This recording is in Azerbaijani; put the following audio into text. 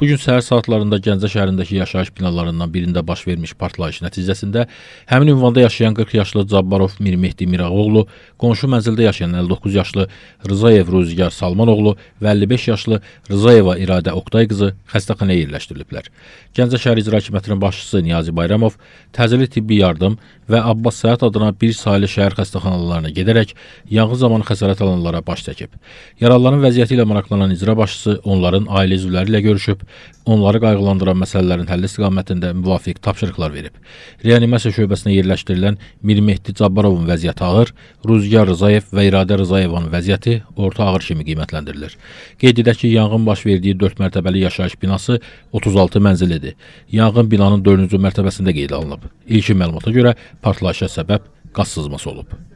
Bu gün səhər saatlarında Gəncə şəhərindəki yaşayış binalarından birində baş vermiş partlayış nəticəsində həmin ünvanda yaşayan 40 yaşlı Cabbarov Mirmehdi Mirağoğlu, qonşu mənzildə yaşayan 59 yaşlı Rızayev Rüzgar Salmanoğlu və 55 yaşlı Rızayeva İradə Oqtay qızı xəstəxanaya yerləşdiriliblər. Gəncə şəhər icra hakimiyyətinin başçısı Niyazi Bayramov təcili tibbi yardım və Abbas Səyət adına bir saylı şəhər xəstəxanalarına gedərək yanğın zamanı xəsarət alanlara baş çəkib. Yaralıların vəziyyəti ilə maraqlanan icra başçısı onların ailə üzvləri ilə görüşüb onları qayğılandıran məsələlərin həlli istiqamətində müvafiq tapşırıqlar verib. Reanimasiya şöbəsinə yerləşdirilən Mir Mehdi Cabbarovun vəziyyəti ağır, Rüzgar Rızayev və İradə Rızayevanın vəziyyəti orta ağır kimi qiymətləndirilir. Qeyd edək ki, yanğın baş verdiyi 4 mərtəbəli yaşayış binası 36 mənzilidir. Yanğın binanın 4-cü mərtəbəsində qeydə alınıb. İlkin məlumata görə partlayışa səbəb qaz sızması olub.